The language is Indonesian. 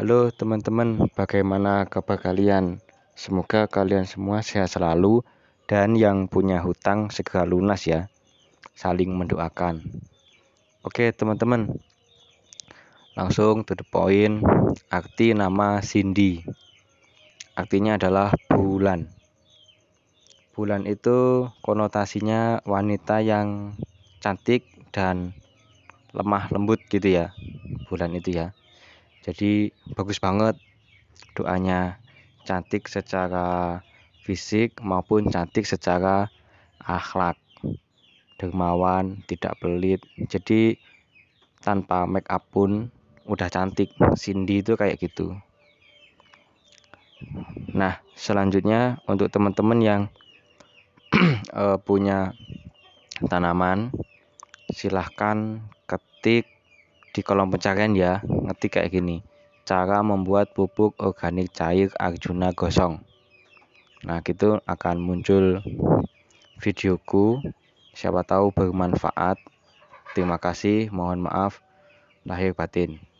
Halo teman-teman, bagaimana kabar kalian? Semoga kalian semua sehat selalu dan yang punya hutang segera lunas ya. Saling mendoakan. Oke teman-teman, langsung to the point. Arti nama Cindy. Artinya adalah bulan. Bulan itu konotasinya wanita yang cantik dan lemah lembut gitu ya. Bulan itu ya jadi bagus banget doanya cantik secara fisik maupun cantik secara akhlak dermawan tidak pelit jadi tanpa make up pun udah cantik Cindy itu kayak gitu nah selanjutnya untuk teman-teman yang eh, punya tanaman silahkan ketik di kolom pencarian ya, ngetik kayak gini. Cara membuat pupuk organik cair Arjuna Gosong. Nah, gitu akan muncul videoku. Siapa tahu bermanfaat. Terima kasih, mohon maaf lahir batin.